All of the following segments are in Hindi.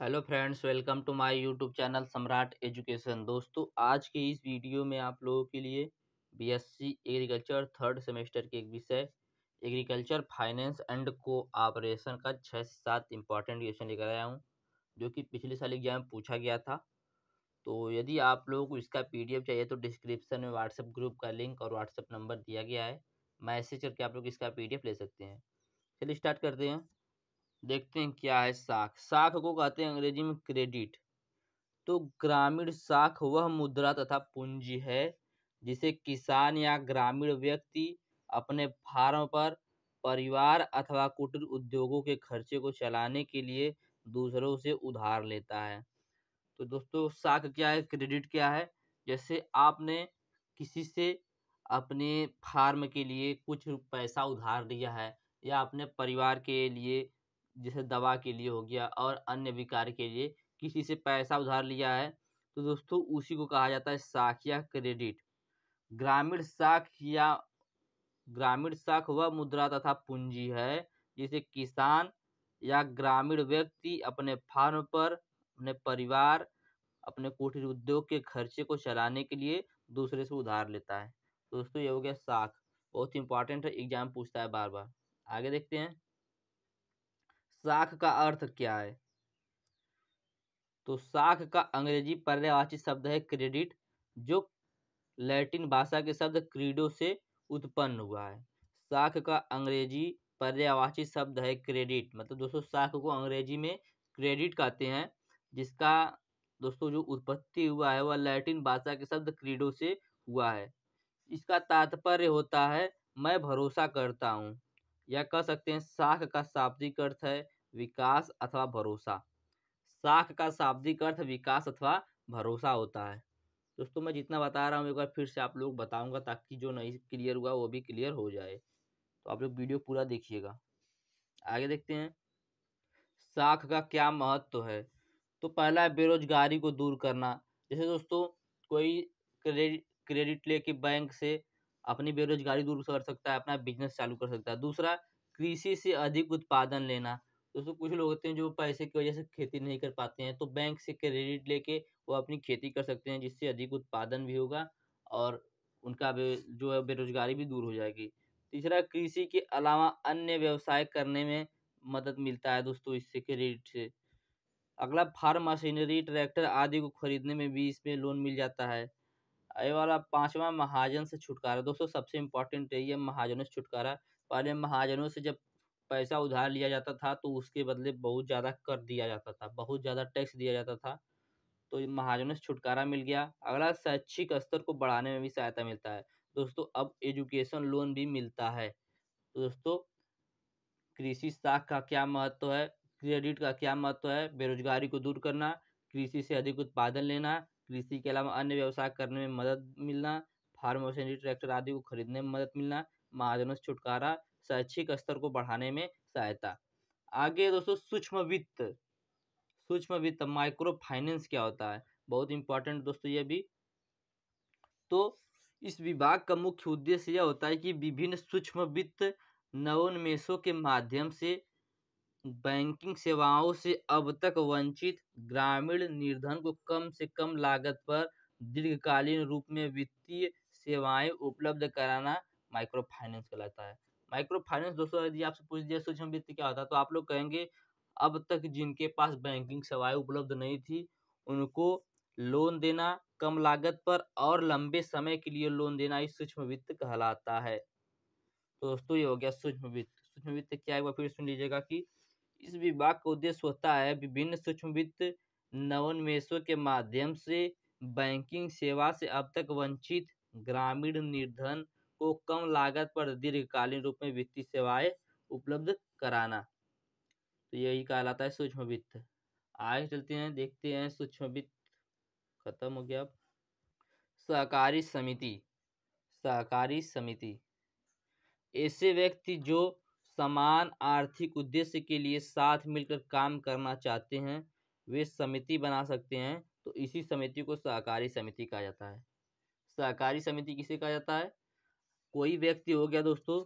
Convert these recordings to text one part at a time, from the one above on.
hello friends welcome to my YouTube channel Samrat education दोस्तों आज की इस वीडियो में आप लोगों के लिए बीएससी एग्रीकल्चर थर्ड सेमेस्टर के एक विषय एग्रीकल्चर फाइनेंस एंड कोऑपरेशन का छः से सात इम्पॉर्टेंट क्वेश्चन लेकर आया हूँ जो कि पिछले साल एग्जाम में पूछा गया था तो यदि आप लोगों को इसका पी चाहिए तो डिस्क्रिप्सन में व्हाट्सएप ग्रुप का लिंक और व्हाट्सएप नंबर दिया गया है मैसेज करके आप लोग इसका पी ले सकते हैं चलिए स्टार्ट करते हैं देखते हैं क्या है साख साख को कहते हैं अंग्रेजी में क्रेडिट तो ग्रामीण साख वह मुद्रा तथा पूंजी है जिसे किसान या ग्रामीण व्यक्ति अपने फार्म पर परिवार अथवा कुटीर उद्योगों के खर्चे को चलाने के लिए दूसरों से उधार लेता है तो दोस्तों साख क्या है क्रेडिट क्या है जैसे आपने किसी से अपने फार्म के लिए कुछ पैसा उधार लिया है या अपने परिवार के लिए जैसे दवा के लिए हो गया और अन्य विकार के लिए किसी से पैसा उधार लिया है तो दोस्तों उसी को कहा जाता है साख या क्रेडिट ग्रामीण साख या ग्रामीण साख वह मुद्रा तथा पूंजी है जिसे किसान या ग्रामीण व्यक्ति अपने फार्म पर अपने परिवार अपने कुटीर उद्योग के खर्चे को चलाने के लिए दूसरे से उधार लेता है दोस्तों ये हो गया साख बहुत इंपॉर्टेंट है एग्जाम पूछता है बार बार आगे देखते हैं साख का अर्थ क्या है तो साख का अंग्रेजी पर्यावाची शब्द है क्रेडिट जो लैटिन भाषा के शब्द क्रीडो से उत्पन्न हुआ है साख का अंग्रेजी पर्यावाची शब्द है क्रेडिट मतलब दोस्तों साख को अंग्रेजी में क्रेडिट कहते हैं जिसका दोस्तों जो उत्पत्ति हुआ है वह लैटिन भाषा के शब्द क्रीडो से हुआ है इसका तात्पर्य होता है मैं भरोसा करता हूँ या कह सकते हैं साख का शाब्दिक अर्थ है विकास अथवा भरोसा साख का शाब्दिक अर्थ विकास अथवा भरोसा होता है दोस्तों मैं जितना बता रहा हूँ एक बार फिर से आप लोग बताऊंगा ताकि जो नहीं क्लियर हुआ वो भी क्लियर हो जाए तो आप लोग वीडियो पूरा देखिएगा आगे देखते हैं साख का क्या महत्व तो है तो पहला है बेरोजगारी को दूर करना जैसे दोस्तों कोई क्रेडिट क्रेडिट लेके बैंक से अपनी बेरोजगारी दूर कर सकता है अपना बिजनेस चालू कर सकता है दूसरा कृषि से अधिक उत्पादन लेना दोस्तों कुछ लोग होते हैं जो पैसे की वजह से खेती नहीं कर पाते हैं तो बैंक से क्रेडिट लेके वो अपनी खेती कर सकते हैं जिससे अधिक उत्पादन भी होगा और उनका जो है बेरोजगारी भी दूर हो जाएगी तीसरा कृषि के अलावा अन्य व्यवसाय करने में मदद मिलता है दोस्तों इससे क्रेडिट से अगला फार्म मशीनरी ट्रैक्टर आदि को खरीदने में भी इसमें लोन मिल जाता है ये वाला पांचवा महाजन से छुटकारा दोस्तों सबसे इम्पोर्टेंट यही है महाजनों से छुटकारा पहले महाजनों से जब पैसा उधार लिया जाता था तो उसके बदले बहुत ज़्यादा कर दिया जाता था बहुत ज़्यादा टैक्स दिया जाता था तो महाजनों से छुटकारा मिल गया अगला शैक्षिक स्तर को बढ़ाने में भी सहायता मिलता है दोस्तों अब एजुकेशन लोन भी मिलता है तो दोस्तों कृषि साख का क्या महत्व है क्रेडिट का क्या महत्व है बेरोजगारी को दूर करना कृषि से अधिक उत्पादन लेना कृषि के अलावा अन्य व्यवसाय करने में मदद मिलना फार्म मशीनरी ट्रैक्टर आदि को खरीदने में मदद मिलना महाजनों से छुटकारा शैक्षिक स्तर को बढ़ाने में सहायता आगे दोस्तों सूक्ष्म वित्त सूक्ष्म वित्त माइक्रो फाइनेंस क्या होता है बहुत इंपॉर्टेंट दोस्तों ये भी तो इस विभाग का मुख्य उद्देश्य यह होता है कि विभिन्न सूक्ष्म वित्त नवोन्मेषों के माध्यम से बैंकिंग सेवाओं से अब तक वंचित ग्रामीण निर्धन को कम से कम लागत पर दीर्घकालीन रूप में वित्तीय सेवाएं उपलब्ध कराना माइक्रो फाइनेंस कहलाता है माइक्रो फाइनेंस दोस्तों यदि आपसे पूछ दिया सूक्ष्म वित्त क्या होता है तो आप लोग कहेंगे अब तक जिनके पास बैंकिंग सेवाएं उपलब्ध नहीं थी उनको लोन देना कम लागत पर और लंबे समय के लिए लोन देना ही सूक्ष्म वित्त कहलाता है तो दोस्तों ये हो गया सूक्ष्म वित्त सूक्ष्म वित्त क्या है फिर सुन लीजिएगा कि इस विभाग का उद्देश्य होता है विभिन्न सूक्ष्म वित्त नवोन्मेषों के माध्यम से बैंकिंग सेवा से अब तक वंचित ग्रामीण निर्धन को कम लागत पर दीर्घकालीन रूप में वित्तीय सेवाएं उपलब्ध कराना तो यही कहलाता है सूक्ष्म वित्त आगे चलते हैं देखते हैं सूक्ष्म वित्त खत्म हो गया अब सहकारी समिति सहकारी समिति ऐसे व्यक्ति जो समान आर्थिक उद्देश्य के लिए साथ मिलकर काम करना चाहते हैं वे समिति बना सकते हैं तो इसी समिति को सहकारी समिति कहा जाता है सहकारी समिति किसे कहा जाता है कोई व्यक्ति हो गया दोस्तों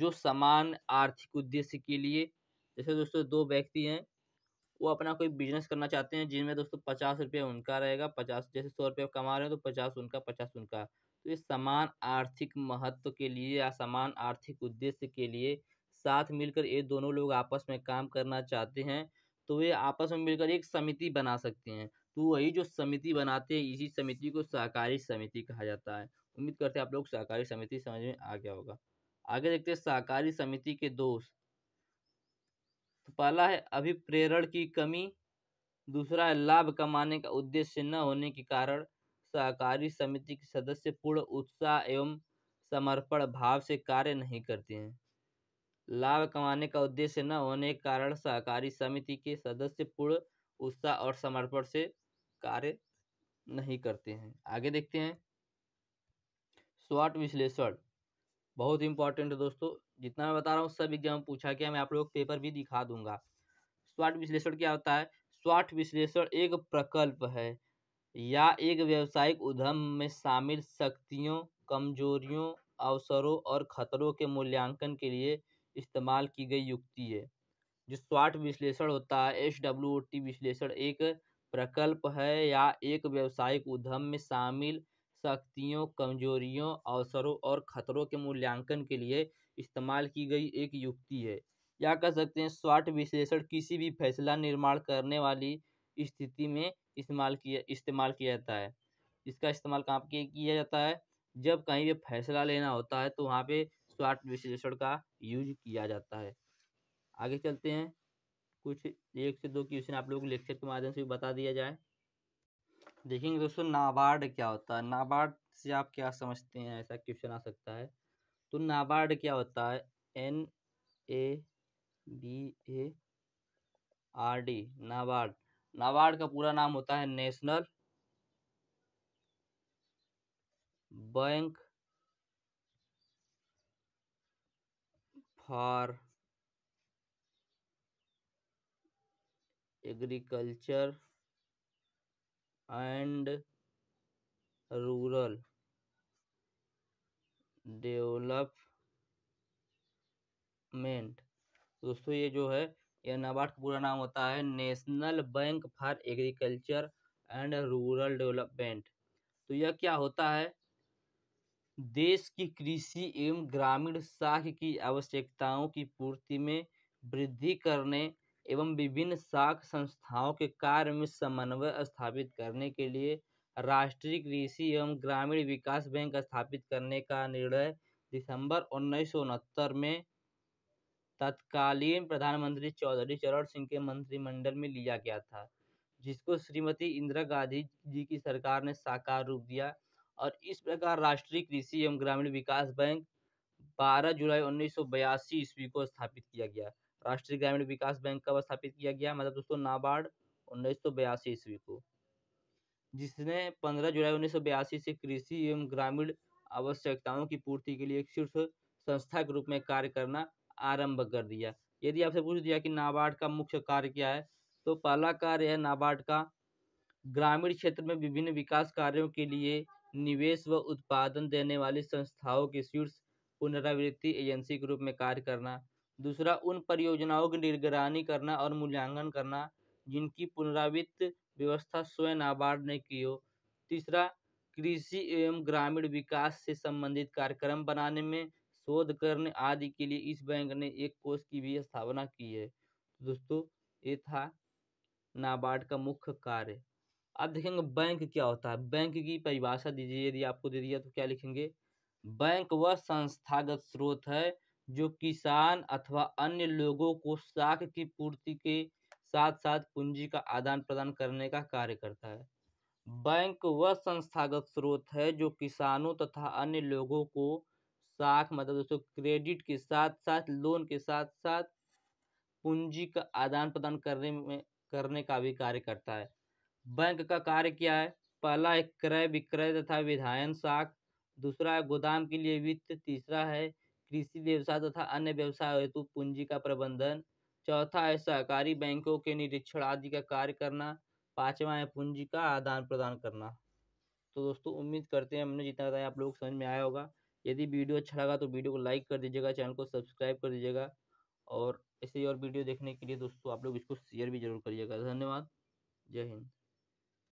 जो समान आर्थिक उद्देश्य के लिए जैसे दोस्तों दो व्यक्ति हैं वो अपना कोई बिजनेस करना चाहते हैं जिनमें दोस्तों पचास रुपये उनका रहेगा पचास जैसे सौ रुपये कमा रहे हैं तो पचास उनका पचास उनका तो ये समान आर्थिक महत्व के लिए या समान आर्थिक उद्देश्य के लिए साथ मिलकर ये दोनों लोग आपस में काम करना चाहते हैं तो वे आपस में मिलकर एक समिति बना सकते हैं तो वही जो समिति बनाते हैं इसी समिति को सहकारी समिति कहा जाता है उम्मीद करते हैं आप लोग सहकारी समिति समझ में आ गया होगा आगे देखते हैं सहकारी समिति के दोष तो पहला है अभिप्रेरण की कमी दूसरा है लाभ कमाने का उद्देश्य न होने के कारण सहकारी समिति के सदस्य पूर्ण उत्साह एवं समर्पण भाव से कार्य नहीं करते हैं लाभ कमाने का उद्देश्य न होने के कारण सहकारी समिति के सदस्य पूर्ण उत्साह और समर्पण से कार्य नहीं करते हैं आगे देखते हैं स्वाट विश्लेषण बहुत इंपॉर्टेंट है दोस्तों जितना मैं बता रहा हूँ सब एग्जाम पूछा गया मैं आप लोग पेपर भी दिखा दूंगा स्वाट विश्लेषण क्या होता है स्वाट विश्लेषण एक प्रकल्प है या एक व्यवसायिक उद्यम में शामिल शक्तियों कमजोरियों अवसरों और खतरों के मूल्यांकन के लिए इस्तेमाल की गई युक्ति है जो स्वाट विश्लेषण होता है एस डब्ल्यू ओ टी विश्लेषण एक प्रकल्प है या एक व्यावसायिक उद्यम में शामिल शक्तियों कमजोरियों अवसरों और खतरों के मूल्यांकन के लिए इस्तेमाल की गई एक युक्ति है या कह सकते हैं स्वाट विश्लेषण किसी भी फैसला निर्माण करने वाली स्थिति में इस्तेमाल किया इस्तेमाल किया जाता है इसका इस्तेमाल कहाँ पर किया जाता है जब कहीं भी फैसला लेना होता है तो वहाँ पे स्वाट विश्लेषण का यूज किया जाता है आगे चलते हैं कुछ एक से दो क्वेश्चन आप लोग लेक्चर के माध्यम से भी बता दिया जाए देखेंगे दोस्तों नाबार्ड क्या होता है नाबार्ड से आप क्या समझते हैं ऐसा क्वेश्चन आ सकता है तो नाबार्ड क्या होता है N A B A R D NABARD NABARD का पूरा नाम होता है national bank for agriculture and rural development दोस्तों ये जो है ये नाबार्ड का पूरा नाम होता है national bank for agriculture and rural development तो यह क्या होता है देश की कृषि एवं ग्रामीण साख की आवश्यकताओं की पूर्ति में वृद्धि करने एवं विभिन्न साख संस्थाओं के कार्य में समन्वय स्थापित करने के लिए राष्ट्रीय कृषि एवं ग्रामीण विकास बैंक स्थापित करने का निर्णय दिसंबर उन्नीस में तत्कालीन प्रधानमंत्री चौधरी चरण सिंह के मंत्रिमंडल में लिया गया था जिसको श्रीमती इंदिरा गांधी जी की सरकार ने साकार रूप दिया और इस प्रकार राष्ट्रीय कृषि एवं ग्रामीण विकास बैंक 12 जुलाई उन्नीस ईस्वी को स्थापित किया गया राष्ट्रीय ग्रामीण विकास बैंक कब स्थापित किया गया मतलब दोस्तों नाबार्ड उन्नीस सौ बयासी ईस्वी को जिसने 15 जुलाई उन्नीस सौ बयासी से कृषि एवं ग्रामीण आवश्यकताओं की पूर्ति के लिए एक शीर्ष संस्था के रूप में कार्य करना आरंभ कर दिया यदि आपसे पूछ दिया कि नाबार्ड का मुख्य कार्य क्या है तो पहला कार्य है नाबार्ड का ग्रामीण क्षेत्र में विभिन्न विकास कार्यों के लिए निवेश व उत्पादन देने वाली संस्थाओं के शीर्ष पुनरावृत्ति एजेंसी के रूप में कार्य करना दूसरा उन परियोजनाओं की निगरानी करना और मूल्यांकन करना जिनकी पुनरावृत्त व्यवस्था स्वयं नाबार्ड ने की हो तीसरा कृषि एवं ग्रामीण विकास से संबंधित कार्यक्रम बनाने में शोध करने आदि के लिए इस बैंक ने एक कोष की भी स्थापना की है तो दोस्तों ये था नाबार्ड का मुख्य कार्य अब देखेंगे बैंक क्या होता है बैंक की परिभाषा दीजिए यदि आपको दे दिया तो क्या लिखेंगे बैंक वह संस्थागत स्रोत है जो किसान अथवा अन्य लोगों को साख की पूर्ति के साथ साथ पूंजी का आदान प्रदान करने का कार्य करता है बैंक वह संस्थागत स्रोत है जो किसानों तथा अन्य लोगों को साख मतलब दोस्तों क्रेडिट के साथ साथ लोन के साथ साथ पूंजी का आदान प्रदान करने में करने का भी कार्य करता है बैंक का कार्य क्या है पहला है क्रय विक्रय तथा विधायन साख दूसरा है गोदाम के लिए वित्त तीसरा है कृषि व्यवसाय तथा अन्य व्यवसाय हेतु पूंजी का प्रबंधन चौथा है सहकारी बैंकों के निरीक्षण आदि का कार्य करना पांचवा है पूंजी का आदान प्रदान करना तो दोस्तों उम्मीद करते हैं हमने जितना बताया आप लोग समझ में आया होगा यदि वीडियो अच्छा लगा तो वीडियो को लाइक कर दीजिएगा चैनल को सब्सक्राइब कर दीजिएगा और ऐसे ही और वीडियो देखने के लिए दोस्तों आप लोग इसको शेयर भी जरूर करिएगा धन्यवाद जय हिंद